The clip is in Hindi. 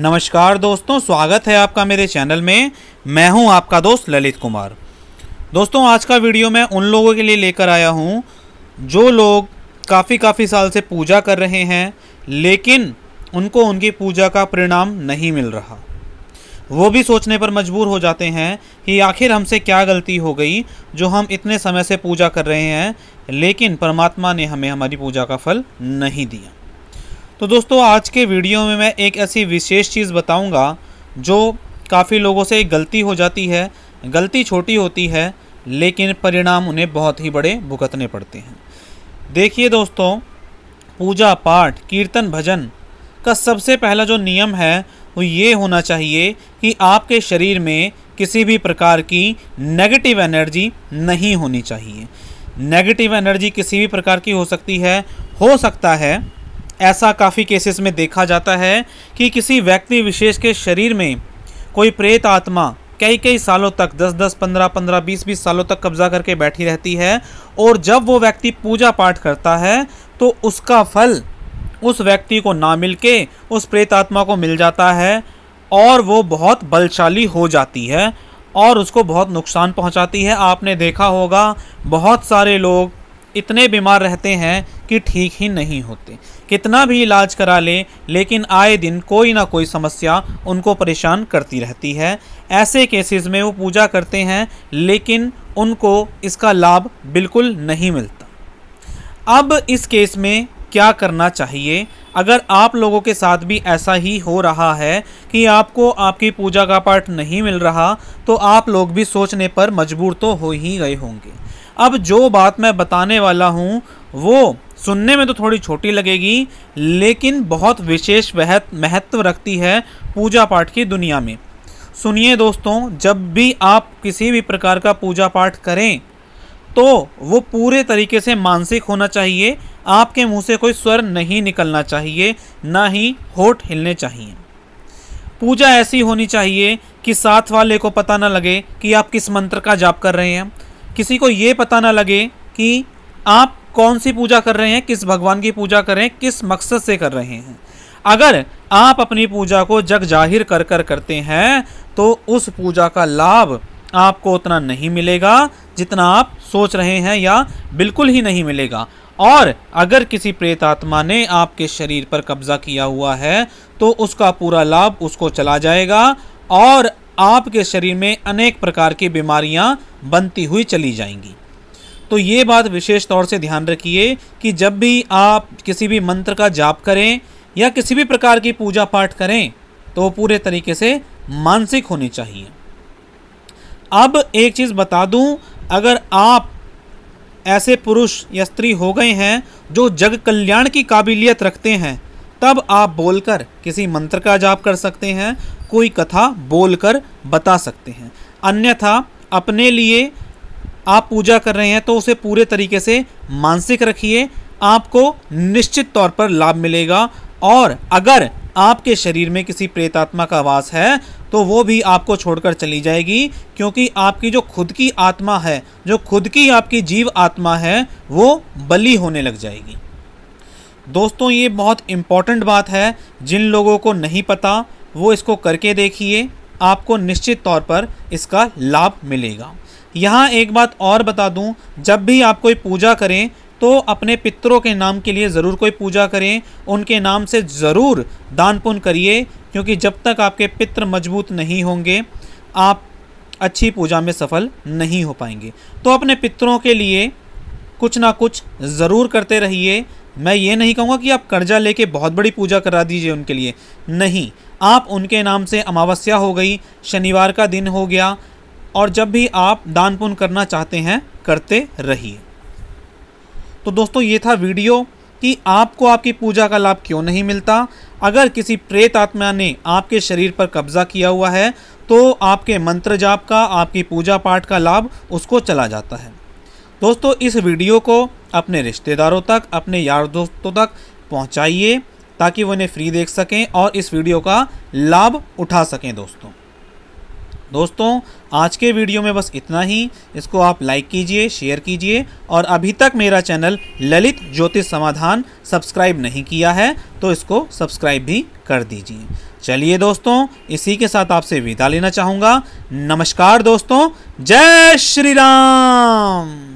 नमस्कार दोस्तों स्वागत है आपका मेरे चैनल में मैं हूं आपका दोस्त ललित कुमार दोस्तों आज का वीडियो मैं उन लोगों के लिए लेकर आया हूं जो लोग काफ़ी काफ़ी साल से पूजा कर रहे हैं लेकिन उनको उनकी पूजा का परिणाम नहीं मिल रहा वो भी सोचने पर मजबूर हो जाते हैं कि आखिर हमसे क्या गलती हो गई जो हम इतने समय से पूजा कर रहे हैं लेकिन परमात्मा ने हमें हमारी पूजा का फल नहीं दिया तो दोस्तों आज के वीडियो में मैं एक ऐसी विशेष चीज़ बताऊंगा जो काफ़ी लोगों से गलती हो जाती है गलती छोटी होती है लेकिन परिणाम उन्हें बहुत ही बड़े भुगतने पड़ते हैं देखिए दोस्तों पूजा पाठ कीर्तन भजन का सबसे पहला जो नियम है वो ये होना चाहिए कि आपके शरीर में किसी भी प्रकार की नेगेटिव एनर्जी नहीं होनी चाहिए नेगेटिव एनर्जी किसी भी प्रकार की हो सकती है हो सकता है ऐसा काफ़ी केसेस में देखा जाता है कि किसी व्यक्ति विशेष के शरीर में कोई प्रेत आत्मा कई कई सालों तक 10 10 15 15 20 20 सालों तक कब्जा करके बैठी रहती है और जब वो व्यक्ति पूजा पाठ करता है तो उसका फल उस व्यक्ति को ना मिल के उस प्रेत आत्मा को मिल जाता है और वो बहुत बलशाली हो जाती है और उसको बहुत नुकसान पहुंचाती है आपने देखा होगा बहुत सारे लोग इतने बीमार रहते हैं कि ठीक ही नहीं होते कितना भी इलाज करा लें लेकिन आए दिन कोई ना कोई समस्या उनको परेशान करती रहती है ऐसे केसेस में वो पूजा करते हैं लेकिन उनको इसका लाभ बिल्कुल नहीं मिलता अब इस केस में क्या करना चाहिए अगर आप लोगों के साथ भी ऐसा ही हो रहा है कि आपको आपकी पूजा का पाठ नहीं मिल रहा तो आप लोग भी सोचने पर मजबूर तो हो ही गए होंगे अब जो बात मैं बताने वाला हूँ वो सुनने में तो थोड़ी छोटी लगेगी लेकिन बहुत विशेष महत्व रखती है पूजा पाठ की दुनिया में सुनिए दोस्तों जब भी आप किसी भी प्रकार का पूजा पाठ करें तो वो पूरे तरीके से मानसिक होना चाहिए आपके मुंह से कोई स्वर नहीं निकलना चाहिए ना ही होठ हिलने चाहिए पूजा ऐसी होनी चाहिए कि साथ वाले को पता ना लगे कि आप किस मंत्र का जाप कर रहे हैं किसी को ये पता ना लगे कि आप कौन सी पूजा कर रहे हैं किस भगवान की पूजा कर रहे हैं किस मकसद से कर रहे हैं अगर आप अपनी पूजा को जग जाहिर कर कर करते हैं तो उस पूजा का लाभ आपको उतना नहीं मिलेगा जितना आप सोच रहे हैं या बिल्कुल ही नहीं मिलेगा और अगर किसी प्रेत आत्मा ने आपके शरीर पर कब्जा किया हुआ है तो उसका पूरा लाभ उसको चला जाएगा और आपके शरीर में अनेक प्रकार की बीमारियां बनती हुई चली जाएंगी तो ये बात विशेष तौर से ध्यान रखिए कि जब भी आप किसी भी मंत्र का जाप करें या किसी भी प्रकार की पूजा पाठ करें तो पूरे तरीके से मानसिक होनी चाहिए अब एक चीज़ बता दूं अगर आप ऐसे पुरुष या स्त्री हो गए हैं जो जग कल्याण की काबिलियत रखते हैं तब आप बोलकर किसी मंत्र का जाप कर सकते हैं कोई कथा बोलकर बता सकते हैं अन्यथा अपने लिए आप पूजा कर रहे हैं तो उसे पूरे तरीके से मानसिक रखिए आपको निश्चित तौर पर लाभ मिलेगा और अगर आपके शरीर में किसी प्रेतात्मा का वास है तो वो भी आपको छोड़कर चली जाएगी क्योंकि आपकी जो खुद की आत्मा है जो खुद की आपकी जीव आत्मा है वो बली होने लग जाएगी दोस्तों ये बहुत इम्पॉर्टेंट बात है जिन लोगों को नहीं पता वो इसको करके देखिए आपको निश्चित तौर पर इसका लाभ मिलेगा यहाँ एक बात और बता दूँ जब भी आप कोई पूजा करें तो अपने पितरों के नाम के लिए ज़रूर कोई पूजा करें उनके नाम से ज़रूर दान पुण्य करिए क्योंकि जब तक आपके पित्र मजबूत नहीं होंगे आप अच्छी पूजा में सफल नहीं हो पाएंगे तो अपने पितरों के लिए कुछ ना कुछ ज़रूर करते रहिए मैं ये नहीं कहूँगा कि आप कर्जा लेके बहुत बड़ी पूजा करा दीजिए उनके लिए नहीं आप उनके नाम से अमावस्या हो गई शनिवार का दिन हो गया और जब भी आप दान पुण्य करना चाहते हैं करते रहिए तो दोस्तों ये था वीडियो कि आपको आपकी पूजा का लाभ क्यों नहीं मिलता अगर किसी प्रेत आत्मा ने आपके शरीर पर कब्जा किया हुआ है तो आपके मंत्र जाप का आपकी पूजा पाठ का लाभ उसको चला जाता है दोस्तों इस वीडियो को अपने रिश्तेदारों तक अपने यार दोस्तों तक पहुंचाइए ताकि वो इन्हें फ्री देख सकें और इस वीडियो का लाभ उठा सकें दोस्तों दोस्तों आज के वीडियो में बस इतना ही इसको आप लाइक कीजिए शेयर कीजिए और अभी तक मेरा चैनल ललित ज्योतिष समाधान सब्सक्राइब नहीं किया है तो इसको सब्सक्राइब भी कर दीजिए चलिए दोस्तों इसी के साथ आपसे विदा लेना चाहूँगा नमस्कार दोस्तों जय श्री राम